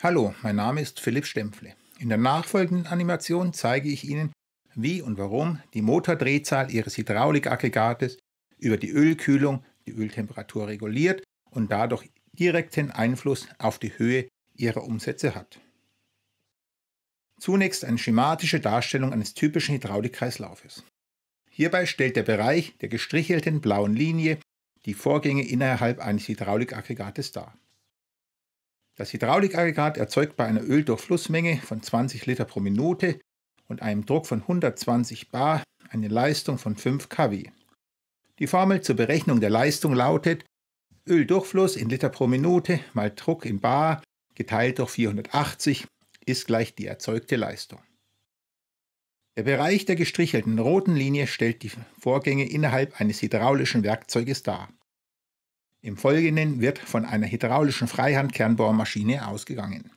Hallo, mein Name ist Philipp Stempfle. In der nachfolgenden Animation zeige ich Ihnen, wie und warum die Motordrehzahl Ihres Hydraulikaggregates über die Ölkühlung die Öltemperatur reguliert und dadurch direkten Einfluss auf die Höhe Ihrer Umsätze hat. Zunächst eine schematische Darstellung eines typischen Hydraulikkreislaufes. Hierbei stellt der Bereich der gestrichelten blauen Linie die Vorgänge innerhalb eines Hydraulikaggregates dar. Das Hydraulikaggregat erzeugt bei einer Öldurchflussmenge von 20 Liter pro Minute und einem Druck von 120 bar eine Leistung von 5 kW. Die Formel zur Berechnung der Leistung lautet Öldurchfluss in Liter pro Minute mal Druck in bar geteilt durch 480 ist gleich die erzeugte Leistung. Der Bereich der gestrichelten roten Linie stellt die Vorgänge innerhalb eines hydraulischen Werkzeuges dar. Im Folgenden wird von einer hydraulischen Freihandkernbohrmaschine ausgegangen.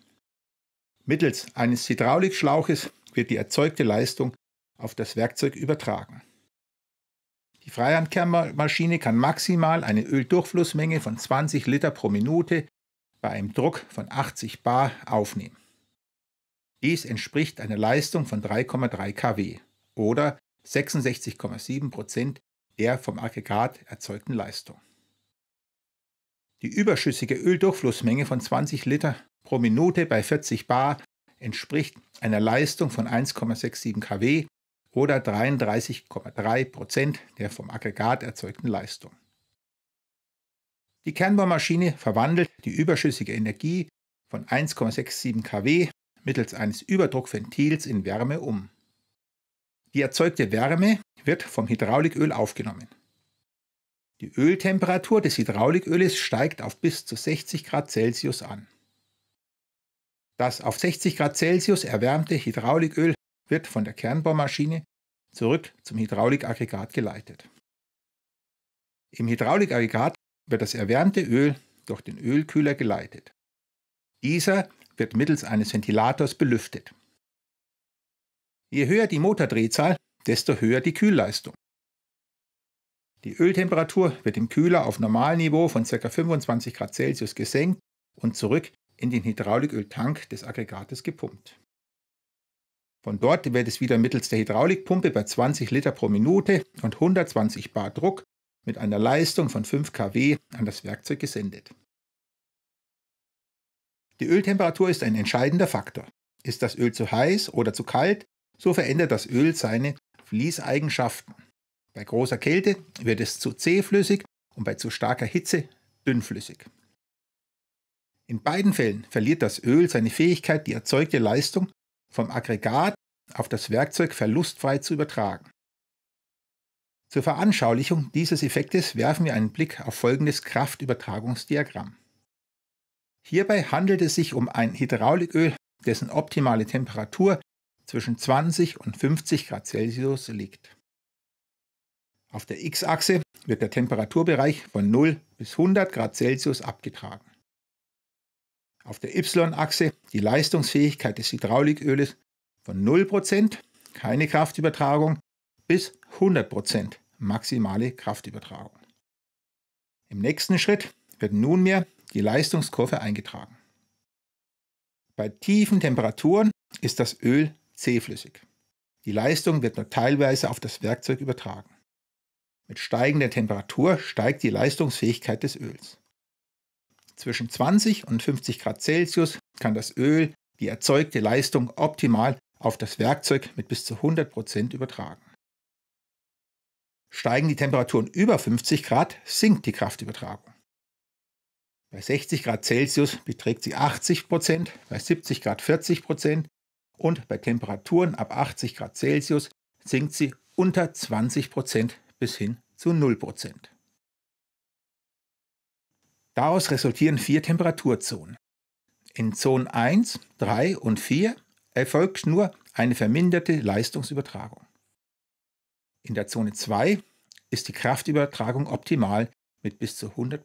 Mittels eines Hydraulikschlauches wird die erzeugte Leistung auf das Werkzeug übertragen. Die Freihandkernmaschine kann maximal eine Öldurchflussmenge von 20 Liter pro Minute bei einem Druck von 80 bar aufnehmen. Dies entspricht einer Leistung von 3,3 kW oder 66,7 Prozent der vom Aggregat erzeugten Leistung. Die überschüssige Öldurchflussmenge von 20 Liter pro Minute bei 40 Bar entspricht einer Leistung von 1,67 kW oder 33,3 Prozent der vom Aggregat erzeugten Leistung. Die Kernbohrmaschine verwandelt die überschüssige Energie von 1,67 kW mittels eines Überdruckventils in Wärme um. Die erzeugte Wärme wird vom Hydrauliköl aufgenommen. Die Öltemperatur des Hydrauliköles steigt auf bis zu 60 Grad Celsius an. Das auf 60 Grad Celsius erwärmte Hydrauliköl wird von der Kernbohrmaschine zurück zum Hydraulikaggregat geleitet. Im Hydraulikaggregat wird das erwärmte Öl durch den Ölkühler geleitet. Dieser wird mittels eines Ventilators belüftet. Je höher die Motordrehzahl, desto höher die Kühlleistung. Die Öltemperatur wird im Kühler auf Normalniveau von ca. 25 Grad Celsius gesenkt und zurück in den Hydrauliköltank des Aggregates gepumpt. Von dort wird es wieder mittels der Hydraulikpumpe bei 20 Liter pro Minute und 120 Bar Druck mit einer Leistung von 5 kW an das Werkzeug gesendet. Die Öltemperatur ist ein entscheidender Faktor. Ist das Öl zu heiß oder zu kalt, so verändert das Öl seine Fließeigenschaften. Bei großer Kälte wird es zu zähflüssig und bei zu starker Hitze dünnflüssig. In beiden Fällen verliert das Öl seine Fähigkeit, die erzeugte Leistung vom Aggregat auf das Werkzeug verlustfrei zu übertragen. Zur Veranschaulichung dieses Effektes werfen wir einen Blick auf folgendes Kraftübertragungsdiagramm. Hierbei handelt es sich um ein Hydrauliköl, dessen optimale Temperatur zwischen 20 und 50 Grad Celsius liegt. Auf der X-Achse wird der Temperaturbereich von 0 bis 100 Grad Celsius abgetragen. Auf der Y-Achse die Leistungsfähigkeit des Hydrauliköles von 0%, keine Kraftübertragung, bis 100% maximale Kraftübertragung. Im nächsten Schritt wird nunmehr die Leistungskurve eingetragen. Bei tiefen Temperaturen ist das Öl zähflüssig. Die Leistung wird nur teilweise auf das Werkzeug übertragen. Mit steigender Temperatur steigt die Leistungsfähigkeit des Öls. Zwischen 20 und 50 Grad Celsius kann das Öl die erzeugte Leistung optimal auf das Werkzeug mit bis zu 100% Prozent übertragen. Steigen die Temperaturen über 50 Grad, sinkt die Kraftübertragung. Bei 60 Grad Celsius beträgt sie 80 Prozent, bei 70 Grad 40 Prozent und bei Temperaturen ab 80 Grad Celsius sinkt sie unter 20 Prozent bis hin zu 0 Daraus resultieren vier Temperaturzonen. In Zonen 1, 3 und 4 erfolgt nur eine verminderte Leistungsübertragung. In der Zone 2 ist die Kraftübertragung optimal mit bis zu 100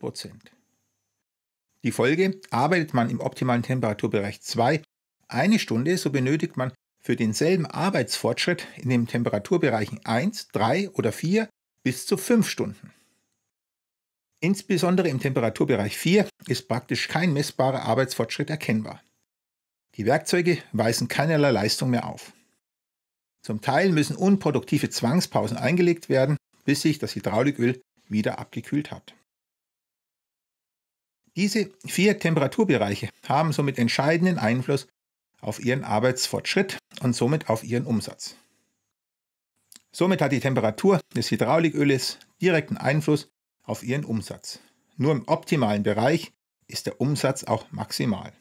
Die Folge, arbeitet man im optimalen Temperaturbereich 2 eine Stunde, so benötigt man für denselben Arbeitsfortschritt in den Temperaturbereichen 1, 3 oder 4 bis zu fünf Stunden. Insbesondere im Temperaturbereich 4 ist praktisch kein messbarer Arbeitsfortschritt erkennbar. Die Werkzeuge weisen keinerlei Leistung mehr auf. Zum Teil müssen unproduktive Zwangspausen eingelegt werden, bis sich das Hydrauliköl wieder abgekühlt hat. Diese vier Temperaturbereiche haben somit entscheidenden Einfluss auf ihren Arbeitsfortschritt und somit auf ihren Umsatz. Somit hat die Temperatur des Hydrauliköles direkten Einfluss auf ihren Umsatz. Nur im optimalen Bereich ist der Umsatz auch maximal.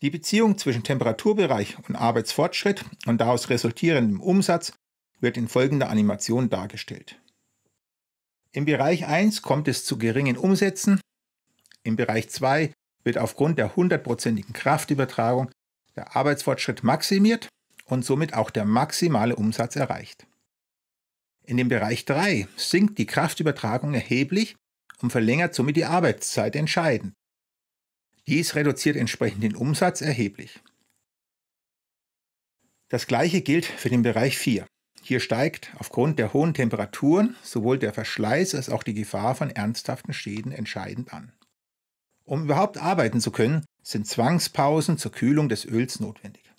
Die Beziehung zwischen Temperaturbereich und Arbeitsfortschritt und daraus resultierendem Umsatz wird in folgender Animation dargestellt. Im Bereich 1 kommt es zu geringen Umsätzen, im Bereich 2 wird aufgrund der hundertprozentigen Kraftübertragung der Arbeitsfortschritt maximiert und somit auch der maximale Umsatz erreicht. In dem Bereich 3 sinkt die Kraftübertragung erheblich und verlängert somit die Arbeitszeit entscheidend. Dies reduziert entsprechend den Umsatz erheblich. Das gleiche gilt für den Bereich 4. Hier steigt aufgrund der hohen Temperaturen sowohl der Verschleiß als auch die Gefahr von ernsthaften Schäden entscheidend an. Um überhaupt arbeiten zu können, sind Zwangspausen zur Kühlung des Öls notwendig.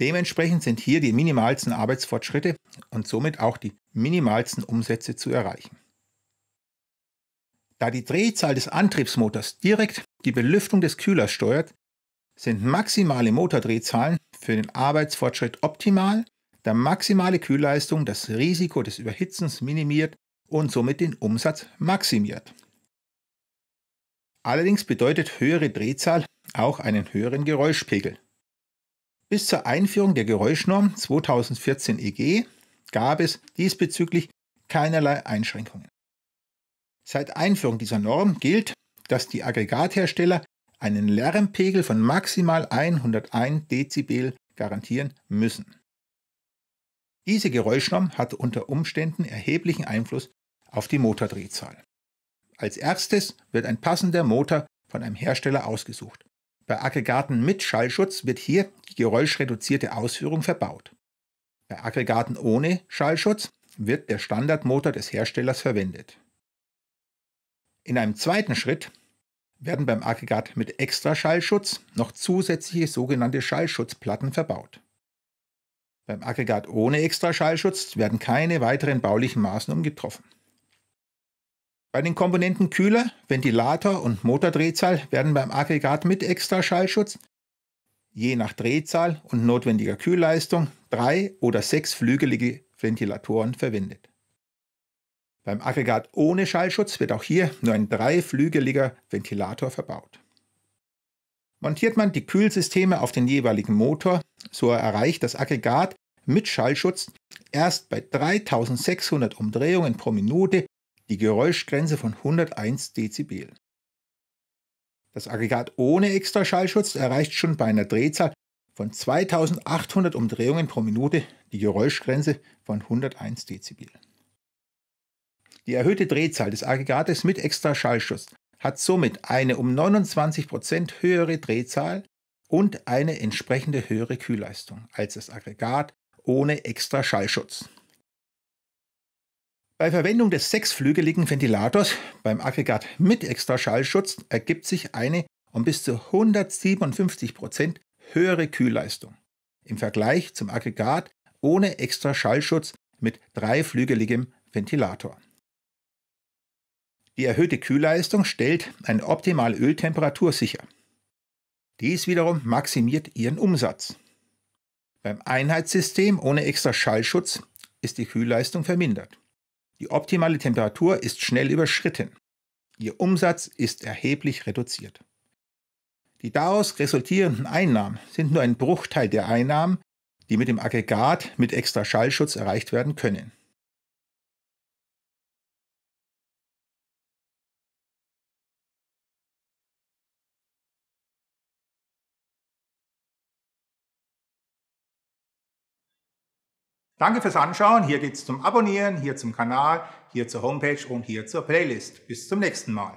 Dementsprechend sind hier die minimalsten Arbeitsfortschritte und somit auch die minimalsten Umsätze zu erreichen. Da die Drehzahl des Antriebsmotors direkt die Belüftung des Kühlers steuert, sind maximale Motordrehzahlen für den Arbeitsfortschritt optimal, da maximale Kühlleistung das Risiko des Überhitzens minimiert und somit den Umsatz maximiert. Allerdings bedeutet höhere Drehzahl auch einen höheren Geräuschpegel. Bis zur Einführung der Geräuschnorm 2014 EG gab es diesbezüglich keinerlei Einschränkungen. Seit Einführung dieser Norm gilt, dass die Aggregathersteller einen Lärmpegel von maximal 101 Dezibel garantieren müssen. Diese Geräuschnorm hat unter Umständen erheblichen Einfluss auf die Motordrehzahl. Als erstes wird ein passender Motor von einem Hersteller ausgesucht. Bei Aggregaten mit Schallschutz wird hier die geräuschreduzierte Ausführung verbaut. Bei Aggregaten ohne Schallschutz wird der Standardmotor des Herstellers verwendet. In einem zweiten Schritt werden beim Aggregat mit extra Schallschutz noch zusätzliche sogenannte Schallschutzplatten verbaut. Beim Aggregat ohne extra Schallschutz werden keine weiteren baulichen Maßnahmen getroffen. Bei den Komponenten Kühler, Ventilator und Motordrehzahl werden beim Aggregat mit Extraschallschutz je nach Drehzahl und notwendiger Kühlleistung drei oder sechs flügelige Ventilatoren verwendet. Beim Aggregat ohne Schallschutz wird auch hier nur ein dreiflügeliger Ventilator verbaut. Montiert man die Kühlsysteme auf den jeweiligen Motor, so erreicht das Aggregat mit Schallschutz erst bei 3600 Umdrehungen pro Minute die Geräuschgrenze von 101 Dezibel. Das Aggregat ohne Extraschallschutz erreicht schon bei einer Drehzahl von 2800 Umdrehungen pro Minute die Geräuschgrenze von 101 Dezibel. Die erhöhte Drehzahl des Aggregates mit Extraschallschutz hat somit eine um 29% höhere Drehzahl und eine entsprechende höhere Kühlleistung als das Aggregat ohne Extraschallschutz. Bei Verwendung des sechsflügeligen Ventilators beim Aggregat mit Extraschallschutz ergibt sich eine um bis zu 157 Prozent höhere Kühlleistung im Vergleich zum Aggregat ohne Extraschallschutz mit dreiflügeligem Ventilator. Die erhöhte Kühlleistung stellt eine optimale Öltemperatur sicher. Dies wiederum maximiert ihren Umsatz. Beim Einheitssystem ohne extra Schallschutz ist die Kühlleistung vermindert. Die optimale Temperatur ist schnell überschritten. Ihr Umsatz ist erheblich reduziert. Die daraus resultierenden Einnahmen sind nur ein Bruchteil der Einnahmen, die mit dem Aggregat mit extra Schallschutz erreicht werden können. Danke fürs Anschauen. Hier geht's zum Abonnieren, hier zum Kanal, hier zur Homepage und hier zur Playlist. Bis zum nächsten Mal.